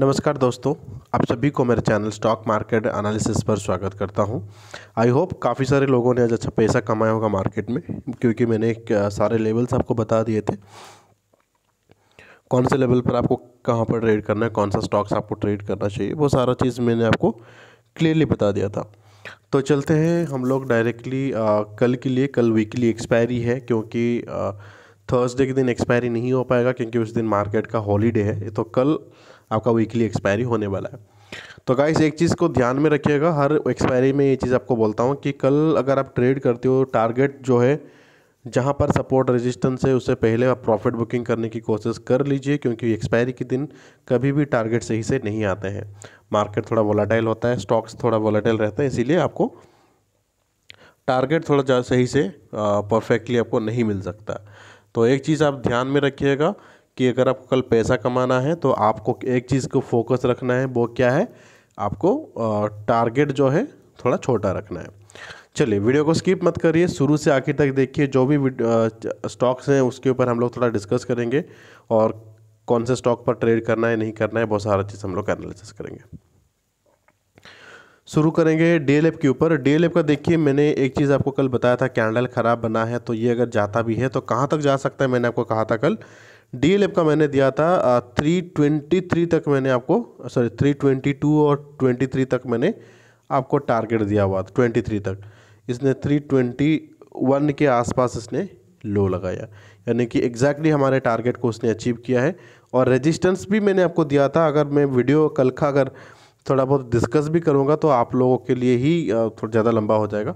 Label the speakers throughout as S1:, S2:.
S1: नमस्कार दोस्तों आप सभी को मेरे चैनल स्टॉक मार्केट एनालिसिस पर स्वागत करता हूं आई होप काफ़ी सारे लोगों ने आज अच्छा पैसा कमाया होगा मार्केट में क्योंकि मैंने सारे लेवल्स आपको बता दिए थे कौन से लेवल पर आपको कहाँ पर ट्रेड करना है कौन सा स्टॉक्स आपको ट्रेड करना चाहिए वो सारा चीज़ मैंने आपको क्लियरली बता दिया था तो चलते हैं हम लोग डायरेक्टली कल के लिए कल वीकली एक्सपायरी है क्योंकि आ, थर्सडे के दिन एक्सपायरी नहीं हो पाएगा क्योंकि उस दिन मार्केट का हॉलीडे है तो कल आपका वीकली एक्सपायरी होने वाला है तो गाइस एक चीज़ को ध्यान में रखिएगा हर एक्सपायरी में ये चीज़ आपको बोलता हूँ कि कल अगर आप ट्रेड करते हो टारगेट जो है जहाँ पर सपोर्ट रेजिस्टेंस है उससे पहले आप प्रॉफिट बुकिंग करने की कोशिश कर लीजिए क्योंकि एक्सपायरी के दिन कभी भी टारगेट सही से नहीं आते हैं मार्केट थोड़ा वोलाटाइल होता है स्टॉक्स थोड़ा वोलाटाइल रहता है इसीलिए आपको टारगेट थोड़ा सही से परफेक्टली आपको नहीं मिल सकता तो एक चीज़ आप ध्यान में रखिएगा कि अगर आपको कल पैसा कमाना है तो आपको एक चीज़ को फोकस रखना है वो क्या है आपको टारगेट जो है थोड़ा छोटा रखना है चलिए वीडियो को स्किप मत करिए शुरू से आखिर तक देखिए जो भी स्टॉक्स हैं उसके ऊपर हम लोग थोड़ा डिस्कस करेंगे और कौन से स्टॉक पर ट्रेड करना है नहीं करना है बहुत सारा चीज़ हम लोग एनालिसिस करेंगे शुरू करेंगे डी के ऊपर डी का देखिए मैंने एक चीज़ आपको कल बताया था कैंडल ख़राब बना है तो ये अगर जाता भी है तो कहाँ तक जा सकता है मैंने आपको कहा था कल डी का मैंने दिया था थ्री ट्वेंटी थ्री तक मैंने आपको सॉरी थ्री ट्वेंटी टू और ट्वेंटी थ्री तक मैंने आपको टारगेट दिया हुआ था ट्वेंटी थ्री तक इसने थ्री ट्वेंटी वन के आसपास इसने लो लगाया यानी कि एग्जैक्टली हमारे टारगेट को उसने अचीव किया है और रजिस्टेंस भी मैंने आपको दिया था अगर मैं वीडियो कल का अगर थोड़ा बहुत डिस्कस भी करूँगा तो आप लोगों के लिए ही थोड़ा ज़्यादा लंबा हो जाएगा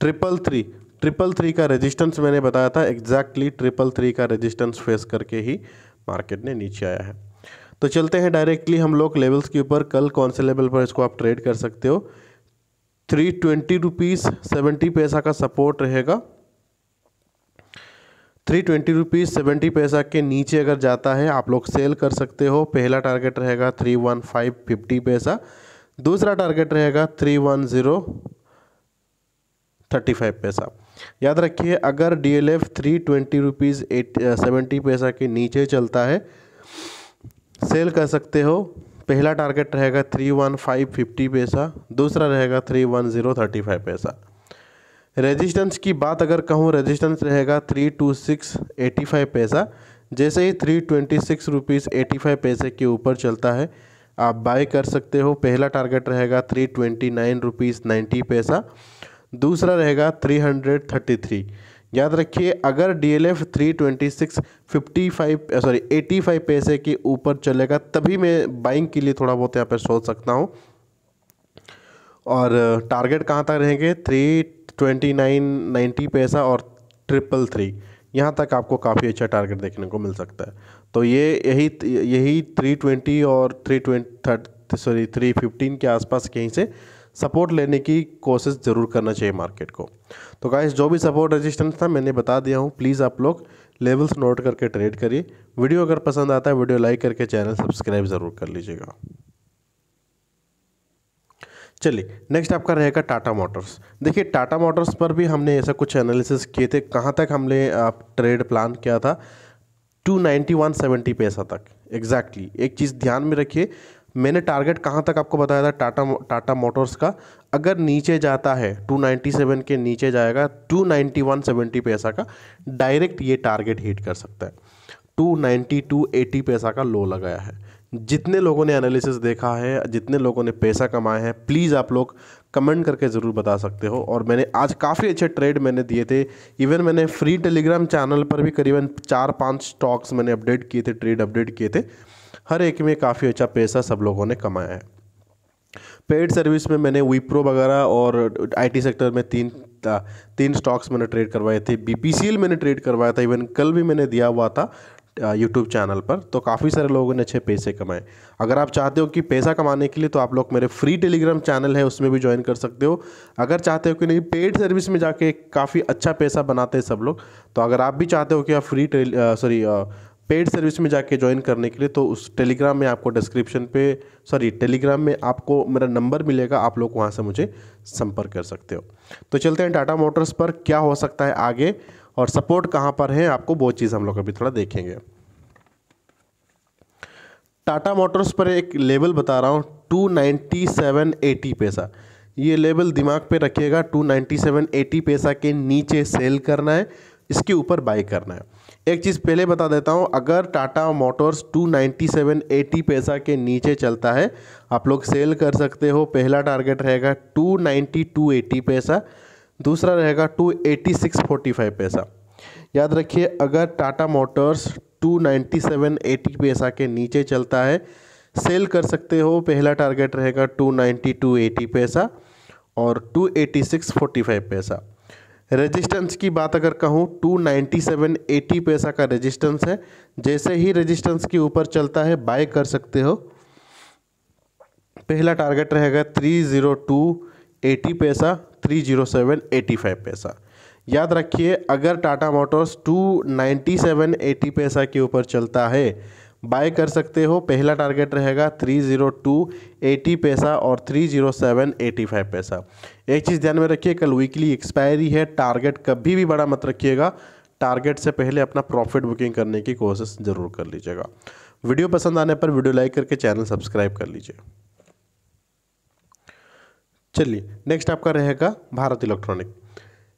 S1: ट्रिपल थ्री ट्रिपल थ्री का रेजिस्टेंस मैंने बताया था एग्जैक्टली ट्रिपल थ्री का रेजिस्टेंस फेस करके ही मार्केट ने नीचे आया है तो चलते हैं डायरेक्टली हम लोग लेवल्स के ऊपर कल कौन से लेवल पर इसको आप ट्रेड कर सकते हो थ्री ट्वेंटी रुपीज़ सेवेंटी पैसा का सपोर्ट रहेगा थ्री ट्वेंटी रुपीज़ सेवेंटी पैसा के नीचे अगर जाता है आप लोग सेल कर सकते हो पहला टारगेट रहेगा थ्री वन फाइव फिफ्टी पैसा दूसरा टारगेट रहेगा three one zero thirty five पैसा याद रखिए अगर D L F three twenty rupees eight seventy पैसा के नीचे चलता है सेल कर सकते हो पहला टारगेट रहेगा थ्री वन फाइव फिफ्टी पैसा दूसरा रहेगा three one zero thirty five पैसा रेजिस्टेंस की बात अगर कहूँ रेजिस्टेंस रहेगा three two six eighty five पैसा जैसे ही three twenty six rupees eighty five पैसे के ऊपर चलता है आप बाय कर सकते हो पहला टारगेट रहेगा three twenty nine rupees ninety पैसा दूसरा रहेगा थ्री हंड्रेड थर्टी थ्री याद रखिए अगर D L F three twenty six fifty five sorry eighty five पैसे के ऊपर चलेगा तभी मैं बाइंग के लिए थोड़ा बहुत यहाँ पर सोच सकता हूँ और टारगेट कहाँ तक रहेंगे थ्री ट्वेंटी नाइन नाइन्टी पैसा और ट्रिपल थ्री यहाँ तक आपको काफ़ी अच्छा टारगेट देखने को मिल सकता है तो ये यही यही थ्री ट्वेंटी और three twenty sorry three fifteen के आसपास कहीं से सपोर्ट लेने की कोशिश ज़रूर करना चाहिए मार्केट को तो गाइस जो भी सपोर्ट रेजिस्टेंस था मैंने बता दिया हूँ प्लीज़ आप लोग लेवल्स नोट करके ट्रेड करिए वीडियो अगर पसंद आता है वीडियो लाइक करके चैनल सब्सक्राइब ज़रूर कर लीजिएगा चलिए नेक्स्ट आपका रहेगा टाटा मोटर्स देखिए टाटा मोटर्स पर भी हमने ऐसा कुछ एनालिसिस किए थे कहाँ तक हमने आप ट्रेड प्लान किया था टू नाइन्टी वन सेवेंटी पैसा तक एग्जैक्टली exactly. एक चीज़ ध्यान में रखिए मैंने टारगेट कहाँ तक आपको बताया था टाटा टाटा मोटर्स का अगर नीचे जाता है 297 के नीचे जाएगा 291.70 पैसा का डायरेक्ट ये टारगेट हिट कर सकता है 292.80 पैसा का लो लगाया है जितने लोगों ने एनालिसिस देखा है जितने लोगों ने पैसा कमाया है प्लीज़ आप लोग कमेंट करके ज़रूर बता सकते हो और मैंने आज काफ़ी अच्छे ट्रेड मैंने दिए थे इवन मैंने फ्री टेलीग्राम चैनल पर भी करीबन चार पांच स्टॉक्स मैंने अपडेट किए थे ट्रेड अपडेट किए थे हर एक में काफ़ी अच्छा पैसा सब लोगों ने कमाया है पेड सर्विस में मैंने विप्रो वगैरह और आईटी सेक्टर में तीन तीन स्टॉक्स मैंने ट्रेड करवाए थे बीपीसीएल मैंने ट्रेड करवाया था इवन कल भी मैंने दिया हुआ था यूट्यूब चैनल पर तो काफ़ी सारे लोगों ने अच्छे पैसे कमाए अगर आप चाहते हो कि पैसा कमाने के लिए तो आप लोग मेरे फ्री टेलीग्राम चैनल है उसमें भी ज्वाइन कर सकते हो अगर चाहते हो कि नहीं पेड सर्विस में जाके काफ़ी अच्छा पैसा बनाते हैं सब लोग तो अगर आप भी चाहते हो कि आप फ्री सॉरी पेड सर्विस में जाके ज्वाइन करने के लिए तो उस टेलीग्राम में आपको डिस्क्रिप्शन पे सॉरी टेलीग्राम में आपको मेरा नंबर मिलेगा आप लोग वहाँ से मुझे संपर्क कर सकते हो तो चलते हैं टाटा मोटर्स पर क्या हो सकता है आगे और सपोर्ट कहाँ पर है आपको वो चीज़ हम लोग अभी थोड़ा देखेंगे टाटा मोटर्स पर एक लेवल बता रहा हूँ टू नाइन्टी सेवन एटी पैसा ये लेवल दिमाग पे रखिएगा टू नाइन्टी सेवन एटी पैसा के नीचे सेल करना है इसके ऊपर बाई करना है एक चीज़ पहले बता देता हूँ अगर टाटा मोटर्स एटी पैसा के नीचे चलता है आप लोग सेल कर सकते हो पहला टारगेट रहेगा टू टू नाइन्टी एटी पैसा दूसरा रहेगा two eighty six forty five पैसा याद रखिए अगर Tata motors two ninety seven eighty पैसा के नीचे चलता है सेल कर सकते हो पहला टारगेट रहेगा टू नाइन्टी टू एटी पैसा और two eighty six forty five पैसा रेजिस्टेंस की बात अगर कहूँ टू नाइन्टी सेवन एटी पैसा का रेजिस्टेंस है जैसे ही रेजिस्टेंस के ऊपर चलता है बाय कर सकते हो पहला टारगेट रहेगा थ्री ज़ीरो टू एटी पैसा three zero seven eighty five पैसा याद रखिए अगर Tata motors two ninety seven eighty पैसा के ऊपर चलता है बाय कर सकते हो पहला टारगेट रहेगा थ्री जीरो टू एटी पैसा और three zero seven eighty five पैसा एक चीज़ ध्यान में रखिए कल वीकली एक्सपायरी है टारगेट कभी भी बड़ा मत रखिएगा टारगेट से पहले अपना प्रॉफिट बुकिंग करने की कोशिश ज़रूर कर लीजिएगा वीडियो पसंद आने पर वीडियो लाइक करके चैनल सब्सक्राइब कर लीजिए चलिए नेक्स्ट आपका रहेगा भारत इलेक्ट्रॉनिक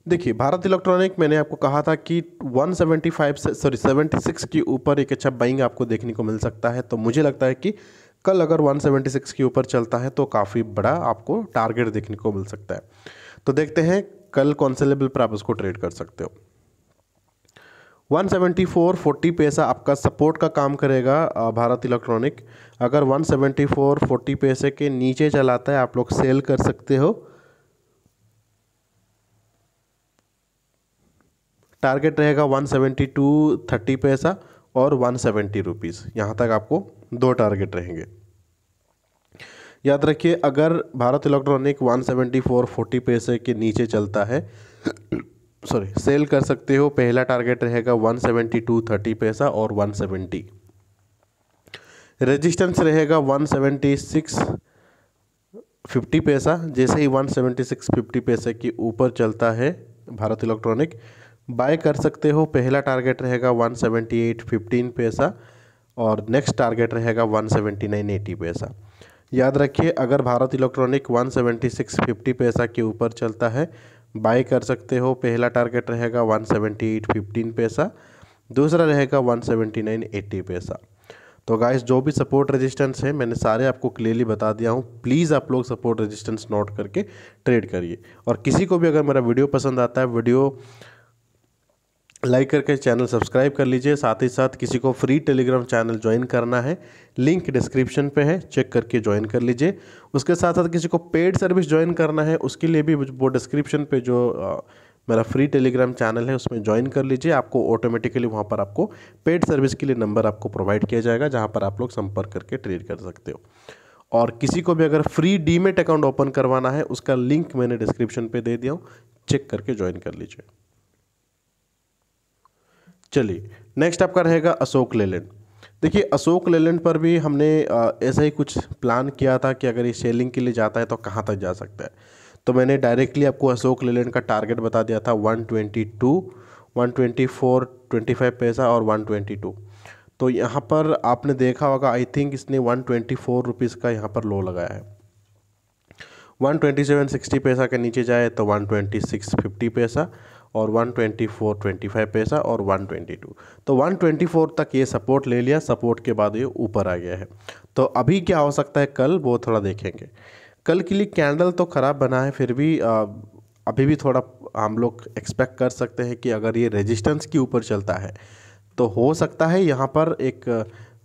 S1: देखिए भारत इलेक्ट्रॉनिक मैंने आपको कहा था कि 175 से सॉरी 76 के ऊपर एक अच्छा बाइंग आपको देखने को मिल सकता है तो मुझे लगता है कि कल अगर 176 के ऊपर चलता है तो काफ़ी बड़ा आपको टारगेट देखने को मिल सकता है तो देखते हैं कल कौन से लेवल पर आप उसको ट्रेड कर सकते हो फोर फोर्टी पैसा आपका सपोर्ट का काम करेगा भारत इलेक्ट्रॉनिक अगर फोर फोर्टी पैसे के नीचे चलाता है आप लोग सेल कर सकते हो टारगेट रहेगा टू थर्टी पैसा और 170 सेवेंटी रुपीज़ यहाँ तक आपको दो टारगेट रहेंगे याद रखिए अगर भारत इलेक्ट्रॉनिक फोर फोर्टी पैसे के नीचे चलता है सॉरी सेल कर सकते हो पहला टारगेट रहेगा वन सेवेंटी टू थर्टी पैसा और वन सेवेंटी रेजिस्टेंस रहेगा वन सेवेंटी सिक्स फिफ्टी पैसा जैसे ही वन सेवेंटी सिक्स फिफ्टी पैसे के ऊपर चलता है भारत इलेक्ट्रॉनिक बाय कर सकते हो पहला टारगेट रहेगा वन सेवेंटी एट फिफ्टीन पैसा और नेक्स्ट टारगेट रहेगा वन सेवेंटी नाइन एटी पैसा याद रखिए अगर Bharat electronic one seventy six fifty पैसा के ऊपर चलता है बाय कर सकते हो पहला टारगेट रहेगा वन सेवेंटी एट फिफ्टीन पैसा दूसरा रहेगा वन सेवेंटी नाइन एट्टी पैसा तो गाइस जो भी सपोर्ट रेजिस्टेंस है मैंने सारे आपको क्लियरली बता दिया हूँ प्लीज़ आप लोग सपोर्ट रेजिस्टेंस नोट करके ट्रेड करिए और किसी को भी अगर मेरा वीडियो पसंद आता है वीडियो लाइक करके चैनल सब्सक्राइब कर लीजिए साथ ही साथ किसी को फ्री टेलीग्राम चैनल ज्वाइन करना है लिंक डिस्क्रिप्शन पे है चेक करके ज्वाइन कर लीजिए उसके साथ साथ किसी को पेड सर्विस ज्वाइन करना है उसके लिए भी वो डिस्क्रिप्शन पे जो मेरा फ्री टेलीग्राम चैनल है उसमें ज्वाइन कर लीजिए आपको ऑटोमेटिकली वहाँ पर आपको पेड सर्विस के लिए नंबर आपको प्रोवाइड किया जाएगा जहाँ पर आप लोग संपर्क करके ट्रेड कर सकते हो और किसी को भी अगर फ्री डीमेट अकाउंट ओपन करवाना है उसका लिंक मैंने डिस्क्रिप्शन पे दे दिया हूँ चेक करके ज्वाइन कर लीजिए चलिए नेक्स्ट आपका रहेगा अशोक लेलैंड देखिए अशोक लेलैंड पर भी हमने ऐसा ही कुछ प्लान किया था कि अगर ये सेलिंग के लिए जाता है तो कहाँ तक जा सकता है तो मैंने डायरेक्टली आपको अशोक लेलैंड का टारगेट बता दिया था 122, 124, 25 पैसा और 122 तो यहाँ पर आपने देखा होगा आई थिंक इसने वन ट्वेंटी फोर रुपीज़ का यहाँ पर लो लगाया है वन ट्वेंटी सेवन सिक्सटी पैसा के नीचे जाए तो वन ट्वेंटी सिक्स फिफ्टी पैसा और 124 25 पैसा और 122 तो 124 तक ये सपोर्ट ले लिया सपोर्ट के बाद ये ऊपर आ गया है तो अभी क्या हो सकता है कल वो थोड़ा देखेंगे कल के लिए कैंडल तो ख़राब बना है फिर भी आ, अभी भी थोड़ा हम लोग एक्सपेक्ट कर सकते हैं कि अगर ये रेजिस्टेंस के ऊपर चलता है तो हो सकता है यहाँ पर एक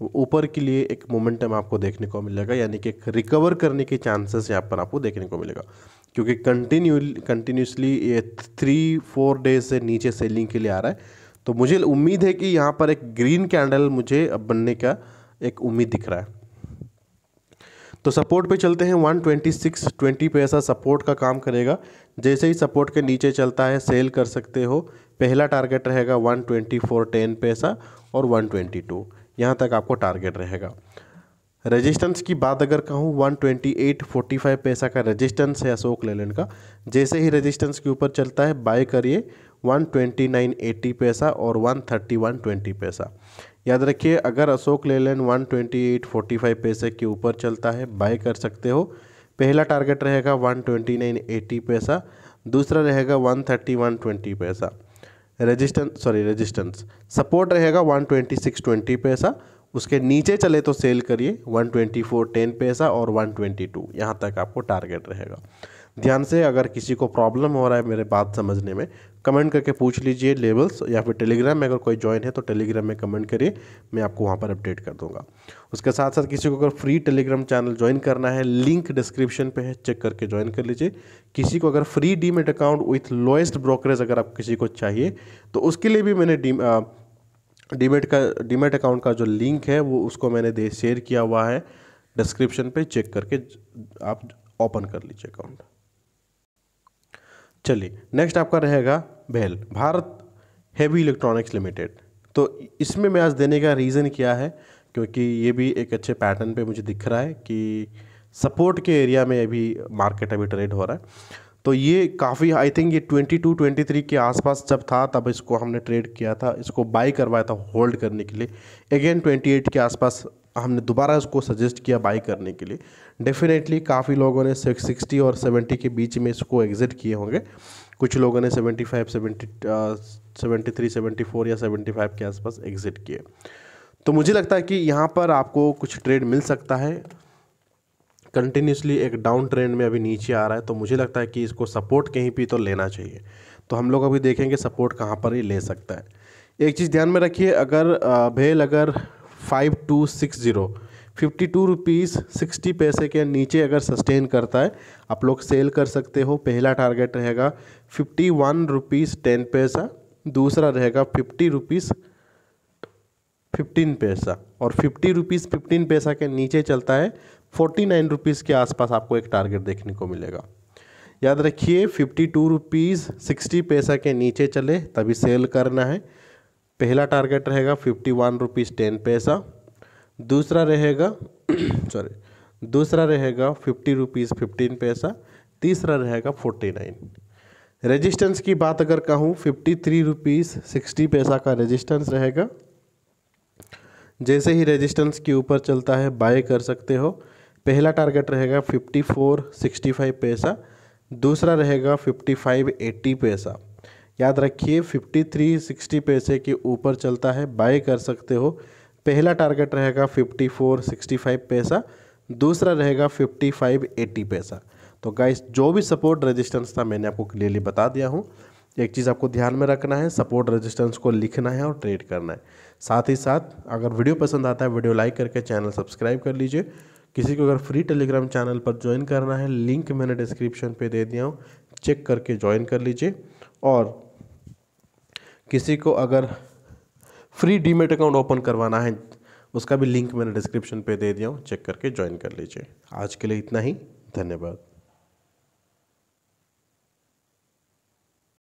S1: ऊपर के लिए एक मोमेंटम आपको देखने को मिलेगा यानी कि रिकवर करने के चांसेस यहाँ पर आपको देखने को मिलेगा क्योंकि कंटिन्यू कंटिन्यूसली ये थ्री फोर डेज से नीचे सेलिंग के लिए आ रहा है तो मुझे उम्मीद है कि यहाँ पर एक ग्रीन कैंडल मुझे बनने का एक उम्मीद दिख रहा है तो सपोर्ट पे चलते हैं 126 ट्वेंटी पे ऐसा सपोर्ट का काम करेगा जैसे ही सपोर्ट के नीचे चलता है सेल कर सकते हो पहला टारगेट रहेगा 124 10 पे ऐसा और 122 यहाँ तक आपको टारगेट रहेगा रेजिस्टेंस की बात अगर कहूँ फोर्टी फाइव पैसा का रेजिस्टेंस है अशोक लेलैंड का जैसे ही रेजिस्टेंस के ऊपर चलता है बाय करिए 129.80 पैसा और 131.20 पैसा याद रखिए अगर अशोक लेलैंड 128.45 पैसे के ऊपर चलता है बाय कर सकते हो पहला टारगेट रहेगा 129.80 पैसा दूसरा रहेगा 131.20 पैसा रेजिस्टेंस सॉरी रेजिस्टेंस सपोर्ट रहेगा 126.20 पैसा उसके नीचे चले तो सेल करिए 124.10 पैसा और 122 यहाँ तक आपको टारगेट रहेगा ध्यान से अगर किसी को प्रॉब्लम हो रहा है मेरे बात समझने में कमेंट करके पूछ लीजिए लेबल्स या फिर टेलीग्राम में अगर कोई ज्वाइन है तो टेलीग्राम में कमेंट करिए मैं आपको वहाँ पर अपडेट कर दूंगा उसके साथ साथ किसी को अगर फ्री टेलीग्राम चैनल ज्वाइन करना है लिंक डिस्क्रिप्शन पे है चेक करके ज्वाइन कर लीजिए किसी को अगर free demat account with lowest brokerage अगर आप किसी को चाहिए तो उसके लिए भी मैंने डी डीमेट का डीमेट अकाउंट का जो लिंक है वो उसको मैंने दे शेयर किया हुआ है डिस्क्रिप्शन पे चेक करके आप ओपन कर लीजिए अकाउंट चलिए नेक्स्ट आपका रहेगा भेल भारत हैवी इलेक्ट्रॉनिक्स लिमिटेड तो इसमें मैं आज देने का रीज़न क्या है क्योंकि ये भी एक अच्छे पैटर्न पे मुझे दिख रहा है कि सपोर्ट के एरिया में अभी मार्केट अभी ट्रेड हो रहा है तो ये काफ़ी आई थिंक ये 22 23 के आसपास जब था तब इसको हमने ट्रेड किया था इसको बाई करवाया था होल्ड करने के लिए अगेन 28 के आसपास हमने दोबारा उसको सजेस्ट किया बाई करने के लिए डेफिनेटली काफ़ी लोगों ने सिक्सटी और सेवेंटी के बीच में इसको एग्ज़िट किए होंगे कुछ लोगों ने seventy five seventy seventy three seventy four या सेवेंटी फाइव के आसपास एग्ज़िट किए तो मुझे लगता है कि यहाँ पर आपको कुछ ट्रेड मिल सकता है कंटिन्यूसली एक डाउन ट्रेंड में अभी नीचे आ रहा है तो मुझे लगता है कि इसको सपोर्ट कहीं भी तो लेना चाहिए तो हम लोग अभी देखेंगे सपोर्ट कहाँ पर ही ले सकता है एक चीज़ ध्यान में रखिए अगर uh, भेल अगर five two six zero fifty two rupees sixty पैसे के नीचे अगर सस्टेन करता है आप लोग सेल कर सकते हो पहला टारगेट रहेगा फिफ्टी वन रुपीज़ टेन पैसा दूसरा रहेगा फिफ्टी रुपीज़ फिफ्टीन पैसा और फिफ्टी रुपीज़ फिफ्टीन पैसा के नीचे चलता है फोर्टी नाइन रुपीज़ के आसपास आपको एक टारगेट देखने को मिलेगा याद रखिए फिफ्टी टू रुपीज़ सिक्सटी पैसा के नीचे चले तभी सेल करना है पहला टारगेट रहेगा फिफ्टी वन रुपीज़ टेन पैसा दूसरा रहेगा सॉरी दूसरा रहेगा फिफ्टी रुपीज़ फिफ्टीन पैसा तीसरा रहेगा फोर्टी नाइन रेजिस्टेंस की बात अगर कहूँ फिफ्टी थ्री रुपीज़ सिक्सटी पैसा का रेजिस्टेंस रहेगा जैसे ही रेजिस्टेंस के ऊपर चलता है बाय कर सकते हो पहला टारगेट रहेगा फिफ्टी फोर सिक्सटी फाइव पैसा दूसरा रहेगा फिफ्टी फाइव एट्टी पैसा याद रखिए 53 60 पैसे के ऊपर चलता है बाय कर सकते हो पहला टारगेट रहेगा 54 65 पैसा दूसरा रहेगा 55 80 पैसा तो गाइस जो भी सपोर्ट रेजिस्टेंस था मैंने आपको क्लियरली बता दिया हूँ एक चीज़ आपको ध्यान में रखना है सपोर्ट रेजिस्टेंस को लिखना है और ट्रेड करना है साथ ही साथ अगर वीडियो पसंद आता है वीडियो लाइक करके चैनल सब्सक्राइब कर लीजिए किसी को अगर फ्री टेलीग्राम चैनल पर ज्वाइन करना है लिंक मैंने डिस्क्रिप्शन पे दे दिया हूँ चेक करके ज्वाइन कर लीजिए और किसी को अगर फ्री डीमेट अकाउंट ओपन करवाना है उसका भी लिंक मैंने डिस्क्रिप्शन पे दे दिया हूँ चेक करके ज्वाइन कर लीजिए आज के लिए इतना ही धन्यवाद